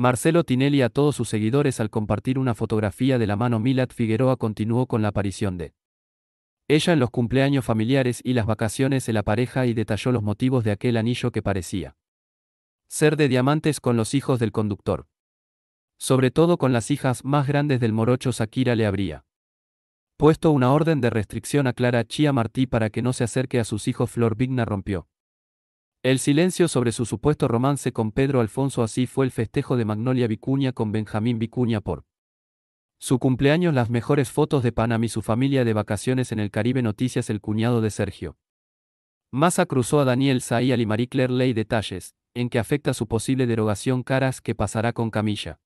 Marcelo Tinelli a todos sus seguidores al compartir una fotografía de la mano Milat Figueroa continuó con la aparición de ella en los cumpleaños familiares y las vacaciones en la pareja y detalló los motivos de aquel anillo que parecía ser de diamantes con los hijos del conductor. Sobre todo con las hijas más grandes del morocho Sakira le habría puesto una orden de restricción a Clara Chia Martí para que no se acerque a sus hijos Flor Vigna rompió. El silencio sobre su supuesto romance con Pedro Alfonso así fue el festejo de Magnolia Vicuña con Benjamín Vicuña por su cumpleaños, las mejores fotos de Panam y su familia de vacaciones en el Caribe Noticias el cuñado de Sergio. Massa cruzó a Daniel Zahial y Marie Claire Ley detalles, en que afecta su posible derogación caras que pasará con Camilla.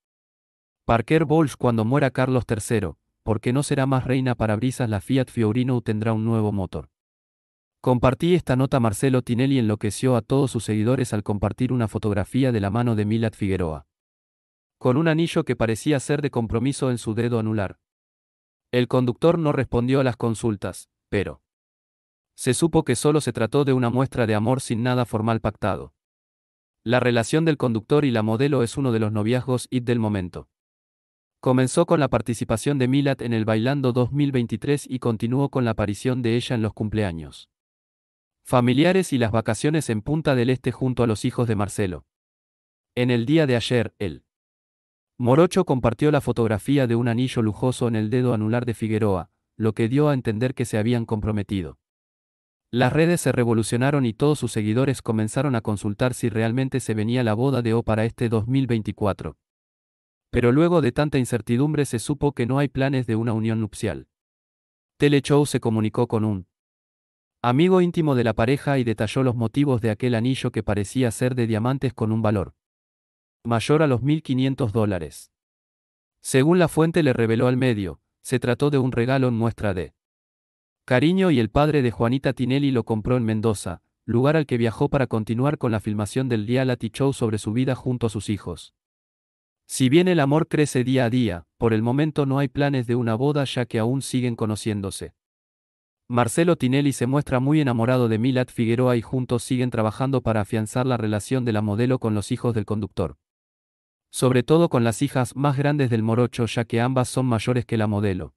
Parker Bowles cuando muera Carlos III, porque no será más reina para brisas la Fiat Fiorino tendrá un nuevo motor. Compartí esta nota Marcelo Tinelli enloqueció a todos sus seguidores al compartir una fotografía de la mano de Milat Figueroa. Con un anillo que parecía ser de compromiso en su dedo anular. El conductor no respondió a las consultas, pero... Se supo que solo se trató de una muestra de amor sin nada formal pactado. La relación del conductor y la modelo es uno de los noviazgos hit del momento. Comenzó con la participación de Milat en el Bailando 2023 y continuó con la aparición de ella en los cumpleaños familiares y las vacaciones en Punta del Este junto a los hijos de Marcelo. En el día de ayer, el Morocho compartió la fotografía de un anillo lujoso en el dedo anular de Figueroa, lo que dio a entender que se habían comprometido. Las redes se revolucionaron y todos sus seguidores comenzaron a consultar si realmente se venía la boda de O para este 2024. Pero luego de tanta incertidumbre se supo que no hay planes de una unión nupcial. Telechow se comunicó con un amigo íntimo de la pareja y detalló los motivos de aquel anillo que parecía ser de diamantes con un valor mayor a los 1.500 dólares. Según la fuente le reveló al medio, se trató de un regalo en muestra de cariño y el padre de Juanita Tinelli lo compró en Mendoza, lugar al que viajó para continuar con la filmación del reality show sobre su vida junto a sus hijos. Si bien el amor crece día a día, por el momento no hay planes de una boda ya que aún siguen conociéndose. Marcelo Tinelli se muestra muy enamorado de Milat Figueroa y juntos siguen trabajando para afianzar la relación de la modelo con los hijos del conductor. Sobre todo con las hijas más grandes del morocho ya que ambas son mayores que la modelo.